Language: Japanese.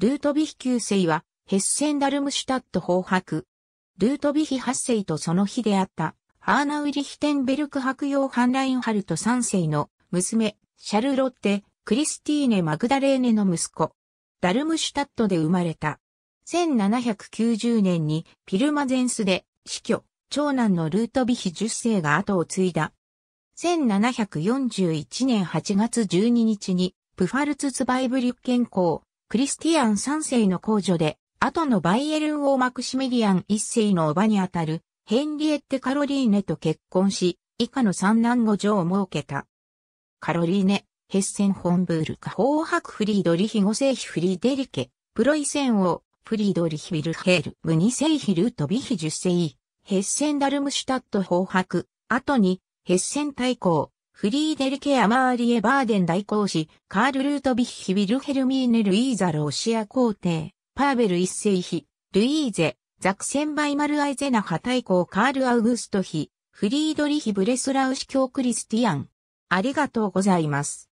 ルートビヒ9世は、ヘッセンダルムシュタット法白。ルートビヒ8世とその日であった、ハーナウリヒテンベルク白用ハンラインハルト3世の娘、シャルロッテ、クリスティーネ・マグダレーネの息子、ダルムシュタットで生まれた。1790年にピルマゼンスで死去、長男のルートビヒ10世が後を継いだ。1741年8月12日に、プファルツツバイブリュッケン公、クリスティアン3世の皇女で、後のバイエルン王マクシミリアン1世の叔母にあたる、ヘンリエッテ・カロリーネと結婚し、以下の三男五女を設けた。カロリーネ、ヘッセン・ホンブール下法白フリードリヒ5世ヒフリーデリケ、プロイセン王、フリードリヒ・ビルヘール、ムニセイヒルートビヒ十0世、ヘッセン・ダルムシュタット紅白、後に、ヘッセン大公、フリーデルケ・アマーリエ・バーデン大公使、カール・ルートビッヒ・ウィルヘルミーネ・ルイーザ・ロシア皇帝、パーベル一世妃、ルイーゼ、ザクセン・バイマル・アイゼナハ大公カール・アウグスト妃、フリードリヒ・ブレスラウシ教クリスティアン。ありがとうございます。